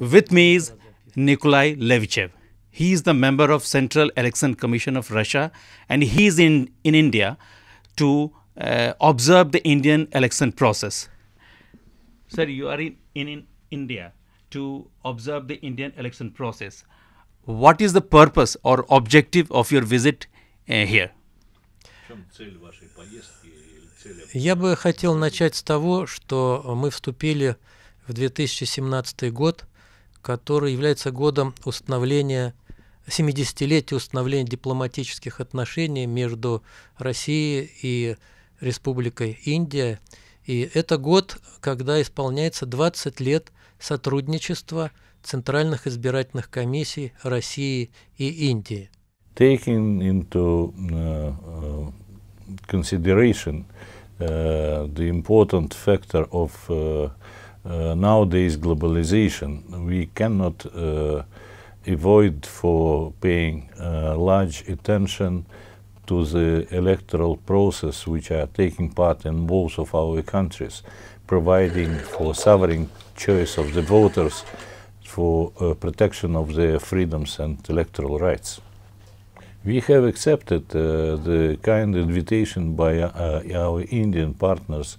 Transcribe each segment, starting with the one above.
With me is Nikolai Levichev. He is the member of Central Election Commission of Russia and he is in, in India to uh, observe the Indian election process. Sir, you are in, in, in India to observe the Indian election process. What is the purpose or objective of your visit uh, here? Я бы хотел начать с того, что мы вступили в 2017 год который является годом установления 70-летия установления дипломатических отношений между Россией и Республикой Индия. И это год, когда исполняется 20 лет сотрудничества Центральных избирательных комиссий России и Индии. Taking into uh, consideration uh, the important factor of uh, Uh, nowadays globalization, we cannot uh, avoid for paying uh, large attention to the electoral process which are taking part in both of our countries, providing for sovereign choice of the voters for uh, protection of their freedoms and electoral rights. We have accepted uh, the kind invitation by uh, our Indian partners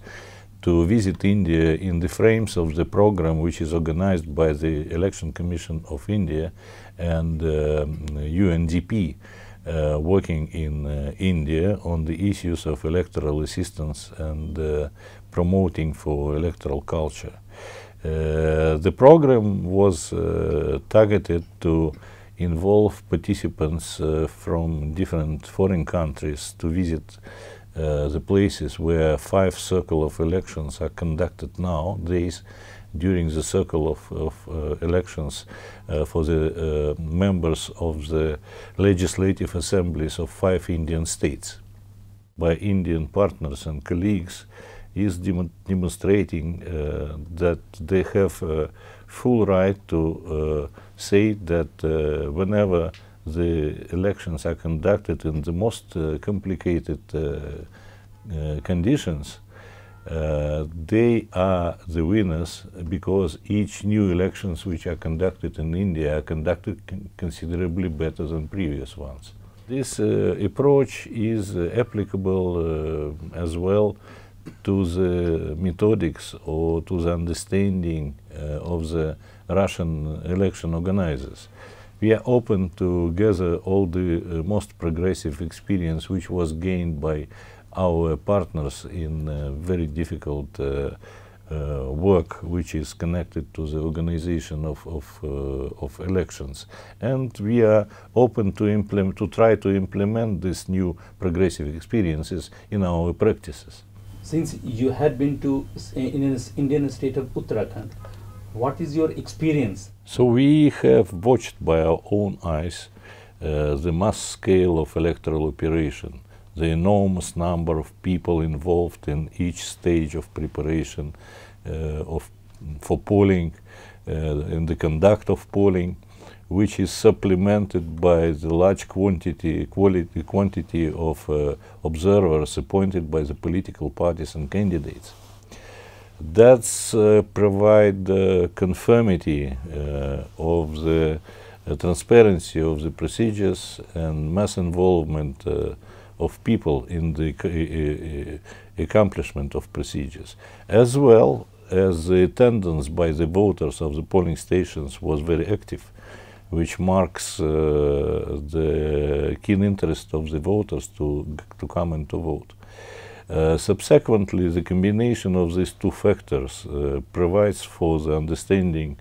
to visit India in the frames of the program which is organized by the Election Commission of India and UNDP. Um, uh, working in uh, India on the issues of electoral assistance and uh, promoting for electoral culture. Uh, the program was uh, targeted to involve participants uh, from different foreign countries to visit uh, the places where five circle of elections are conducted now, these during the circle of, of uh, elections uh, for the uh, members of the legislative assemblies of five Indian states by Indian partners and colleagues is dem demonstrating uh, that they have full right to say that whenever the elections are conducted in the most uh, complicated uh, uh conditions, uh, they are the winners because each new elections which are conducted in India are conducted considerably better than previous ones. This uh, approach is applicable as well to the methodics or to the understanding uh, of the Russian election organizers we are open to gather all the uh, most progressive experience which was gained by our partners in uh, very difficult uh, uh, work which is connected to the organization of, of, uh, of elections. And we are open to, implement, to try to implement these new progressive experiences in our practices. Since you had been to in Indian state of Uttarakhand, what is your experience? So we have watched by our own eyes uh, the mass scale of electoral operation, the enormous number of people involved in each stage of preparation uh, of, for polling uh, and the conduct of polling, which is supplemented by the large quantity, quality, quantity of uh, observers appointed by the political parties and candidates that's uh, provide conformity uh, of the uh, transparency of the procedures and mass involvement uh, of people in the uh, accomplishment of procedures, as well as the attendance by the voters of the polling stations was very active, which marks the keen interest of the voters to, to come and to vote. Uh, subsequently, the combination of these two factors uh, provides for the understanding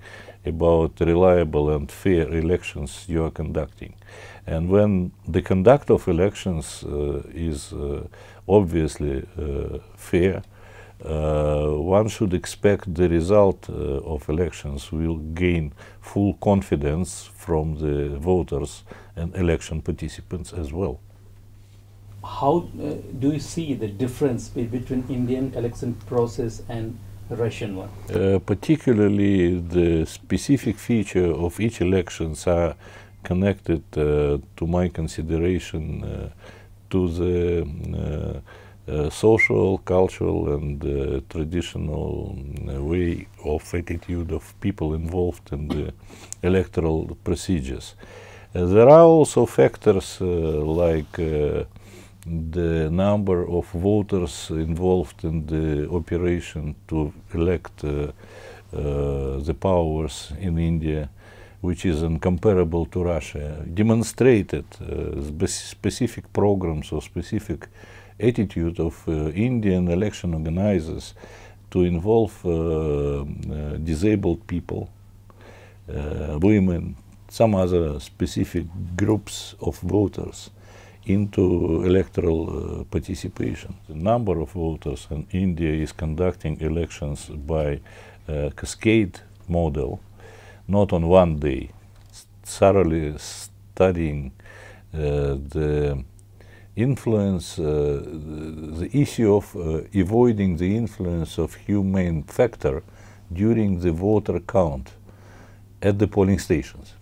about reliable and fair elections you are conducting. And when the conduct of elections uh, is uh, obviously uh, fair, one should expect the result of elections will gain full confidence from the voters and election participants as well how uh, do you see the difference between Indian election process and Russian one? Uh, particularly the specific feature of each elections are connected uh, to my consideration uh, to the uh, uh, social, cultural and traditional way of attitude of people involved in the electoral procedures. there are also factors like the number of voters involved in the operation to elect uh, uh, the powers in India, which is incomparable to Russia, demonstrated uh, specific programs or specific attitude of uh, Indian election organizers to involve uh, uh, disabled people, women, some other specific groups of voters into electoral uh, participation. The number of voters in India is conducting elections by uh, cascade model, not on one day, thoroughly studying uh, the influence, uh, the issue of uh, avoiding the influence of human factor during the voter count at the polling stations.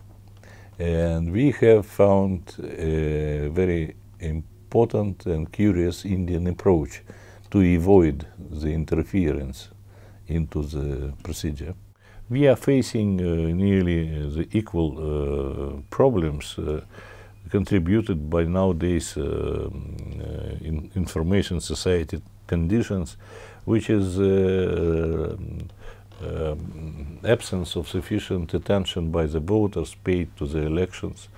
And we have found a very important and curious Indian approach to avoid the interference into the procedure. We are facing uh, nearly uh, the equal uh, problems uh, contributed by nowadays um, uh, in information society conditions, which is uh, um, absence of sufficient attention by the voters paid to the elections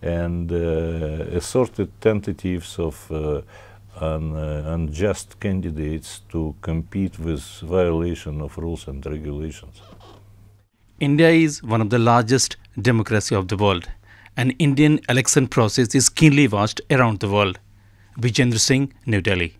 and uh, assorted tentatives of uh, un, uh, unjust candidates to compete with violation of rules and regulations. India is one of the largest democracy of the world and Indian election process is keenly watched around the world. Vijendra Singh, New Delhi.